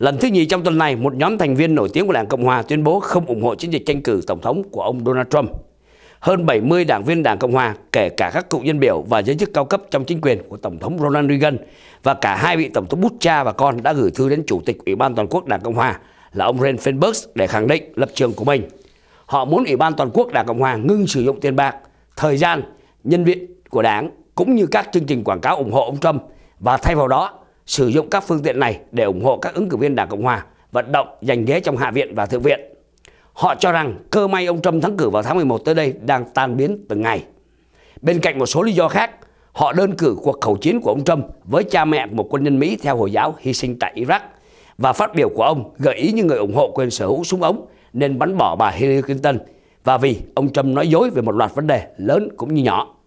Lần thứ nhì trong tuần này, một nhóm thành viên nổi tiếng của Đảng Cộng hòa tuyên bố không ủng hộ chiến dịch tranh cử tổng thống của ông Donald Trump. Hơn 70 đảng viên Đảng Cộng hòa, kể cả các cựu nhân biểu và giới chức cao cấp trong chính quyền của Tổng thống Ronald Reagan và cả hai vị Tổng thống Bush cha và con đã gửi thư đến Chủ tịch Ủy ban Toàn quốc Đảng Cộng hòa là ông Ren Feinberg để khẳng định lập trường của mình. Họ muốn Ủy ban Toàn quốc Đảng Cộng hòa ngưng sử dụng tiền bạc, thời gian, nhân viên của đảng cũng như các chương trình quảng cáo ủng hộ ông Trump và thay vào đó sử dụng các phương tiện này để ủng hộ các ứng cử viên Đảng Cộng Hòa vận động giành ghế trong Hạ viện và Thượng viện. Họ cho rằng cơ may ông Trump thắng cử vào tháng 11 tới đây đang tan biến từng ngày. Bên cạnh một số lý do khác, họ đơn cử cuộc khẩu chiến của ông Trump với cha mẹ một quân nhân Mỹ theo Hồi giáo hy sinh tại Iraq và phát biểu của ông gợi ý những người ủng hộ quyền sở hữu súng ống nên bắn bỏ bà Hillary Clinton và vì ông Trump nói dối về một loạt vấn đề lớn cũng như nhỏ.